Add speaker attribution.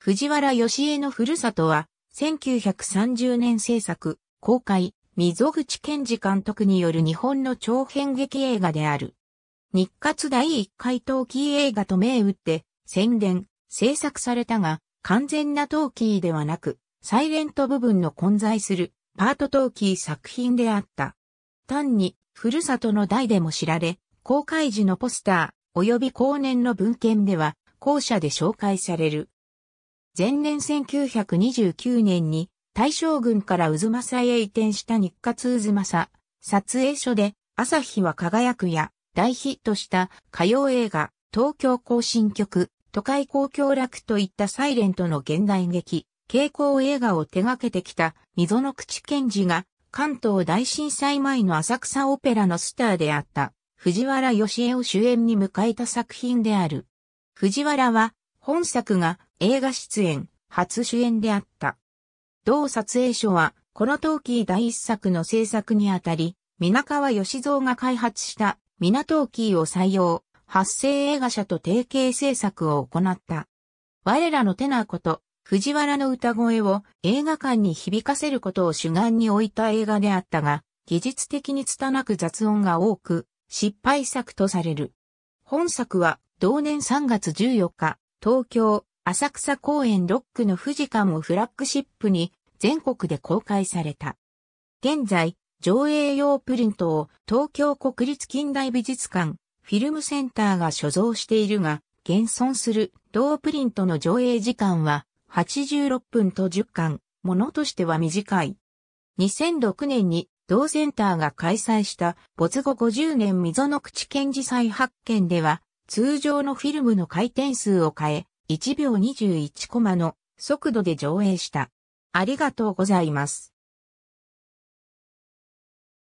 Speaker 1: 藤原義江のふるさとは、1930年制作、公開、溝口健二監督による日本の長編劇映画である。日活第1回キー映画と銘打って、宣伝、制作されたが、完全なキーではなく、サイレント部分の混在する、パートキー作品であった。単に、ふるさとの代でも知られ、公開時のポスター、及び後年の文献では、校舎で紹介される。前年1929年に大将軍から渦政へ移転した日活渦政、撮影所で朝日は輝くや大ヒットした歌謡映画、東京行進曲、都会公共楽といったサイレントの現代劇、傾向映画を手掛けてきた溝の口賢治が関東大震災前の浅草オペラのスターであった藤原義江を主演に迎えた作品である。藤原は本作が映画出演、初主演であった。同撮影所は、このトーキー第一作の制作にあたり、皆川義蔵が開発した港キーを採用、発生映画社と提携制作を行った。我らの手なこと、藤原の歌声を映画館に響かせることを主眼に置いた映画であったが、技術的に拙く雑音が多く、失敗作とされる。本作は同年3月14日、東京、浅草公園ロックの富士館をフラッグシップに全国で公開された。現在、上映用プリントを東京国立近代美術館、フィルムセンターが所蔵しているが、現存する同プリントの上映時間は86分と10巻、ものとしては短い。2006年に同センターが開催した没後50年溝の口県事祭発見では、通常のフィルムの回転数を変え、1秒21コマの速度で上映した。ありがとうございます。